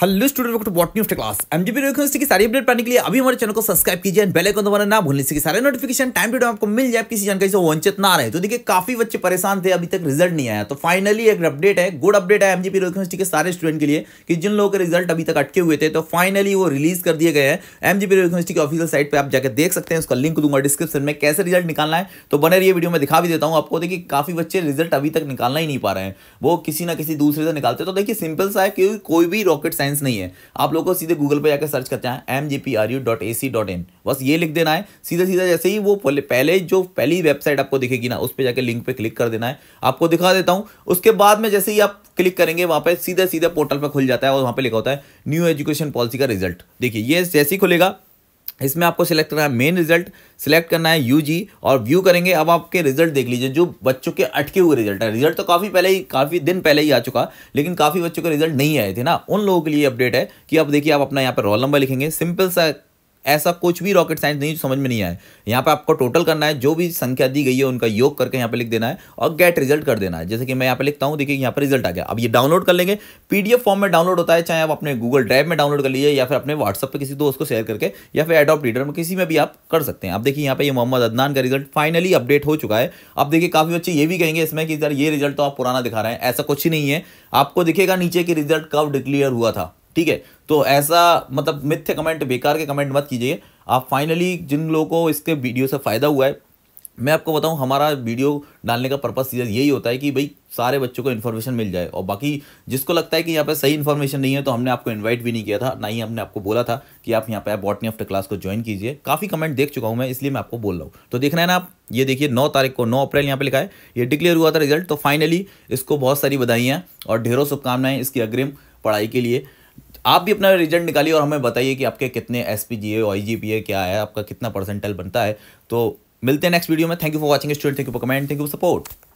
hello student what news class MGP की सारी update पाने के लिए अभी हमारे चैनल को सब्सक्राइब कीजिए एंड बेल आइकन दबाना ना भूलने से सारे नोटिफिकेशन टाइम टू टाइम आपको मिल जाए किसी जानकारी से वंचित ना रहे तो देखिए काफी बच्चे परेशान थे अभी तक रिजल्ट नहीं आया तो फाइनली एक अपडेट है गुड अपडेट है एमजीपी यूनिवर्सिटी के सारे स्टूडेंट के लिए कि जिन लोगों के रिजल्ट अभी तक अटके हुए थे तो फाइनली वो रिलीज कर दिए गए हैं एमजीपी यूनिवर्सिटी की ऑफिशियल साइट पर आप जाकर देख सकते हैं उसका लिंक दूंगा डिस्क्रिप्शन में कैसे रिजल्ट निकालना है तो बने रही वीडियो में दिखा भी देता हूँ आपको देखिए काफी बच्चे रिजल्ट अभी तक निकालना ही नहीं पा रहे हैं वो किसी ना किसी दूसरे से निकालते तो देखिए सिंपल सा है कि कोई भी रॉकेट साइंस साइंस नहीं है आप लोगों को सीधे गूगल पर जाकर सर्च करते हैं M G P R U dot A C dot in बस ये लिख देना है सीधा सीधा जैसे ही वो पहले जो पहली वेबसाइट आपको दिखेगी ना उस पर जाकर लिंक पर क्लिक कर देना है आपको दिखा देता हूँ उसके बाद में जैसे ही आप क्लिक करेंगे वहाँ पर सीधे सीधे पोर्टल पर खुल जाता है और वहाँ पर लिखा होता है न्यू एजुकेशन पॉलिसी का रिजल्ट देखिए ये जैसे ही खुलेगा इसमें आपको सिलेक्ट करना है मेन रिजल्ट सिलेक्ट करना है यूजी और व्यू करेंगे अब आपके रिजल्ट देख लीजिए जो बच्चों के अटके हुए रिजल्ट है रिजल्ट तो काफ़ी पहले ही काफ़ी दिन पहले ही आ चुका लेकिन काफ़ी बच्चों के रिजल्ट नहीं आए थे ना उन लोगों के लिए अपडेट है कि अब देखिए आप अपना यहाँ पर रोल नंबर लिखेंगे सिंपल सा ऐसा कुछ भी रॉकेट साइंस नहीं समझ में नहीं आया यहाँ पर आपको टोटल करना है जो भी संख्या दी गई है उनका योग करके यहाँ पे लिख देना है और गेट रिजल्ट कर देना है जैसे कि मैं यहाँ पर लिखता हूँ देखिए यहाँ पर रिजल्ट आ गया अब ये डाउनलोड कर लेंगे पीडीएफ फॉर्म में डाउनलोड होता है चाहे आप अपने गूगल ड्राइव में डाउनलोड कर लीजिए या फिर अपने व्हाट्सअप पर किसी दोस्त को शेयर करके या फिर एडॉप्ट रीडर में किसी में भी आप कर सकते हैं आप देखिए यहाँ पर ये मोहम्मद अदनान का रिजल्ट फाइनली अपडेट हो चुका है अब देखिए काफ़ी बच्चे ये भी कहेंगे इसमें कि सर ये रिजल्ट तो आप पुराना दिखा रहे हैं ऐसा कुछ ही नहीं है आपको दिखेगा नीचे कि रिजल्ट कब डिक्लेयर हुआ था ठीक है तो ऐसा मतलब मिथ्य कमेंट बेकार के कमेंट मत कीजिए आप फाइनली जिन लोगों को इसके वीडियो से फ़ायदा हुआ है मैं आपको बताऊं हमारा वीडियो डालने का पर्पस यही होता है कि भाई सारे बच्चों को इन्फॉर्मेशन मिल जाए और बाकी जिसको लगता है कि यहाँ पे सही इन्फॉर्मेशन नहीं है तो हमने आपको इनवाइट भी नहीं किया था ना ही हमने आपको बोला था कि आप यहाँ पे बॉटनी आफ्टर क्लास को ज्वाइन कीजिए काफ़ी कमेंट देख चुका हूँ मैं इसलिए मैं आपको बोल रहा हूँ तो देखना है ना आप ये देखिए नौ तारीख को नौ अप्रैल यहाँ पर लिखा है ये डिक्लेयर हुआ था रिजल्ट तो फाइनली इसको बहुत सारी बधाइयाँ और ढेरों शुभकामनाएं इसकी अग्रिम पढ़ाई के लिए आप भी अपना रिजल्ट निकालिए और हमें बताइए कि आपके कितने S P G A G P क्या है आपका कितना परसेंटेज बनता है तो मिलते हैं नेक्स्ट वीडियो में thank you for watching student thank you for comment thank you support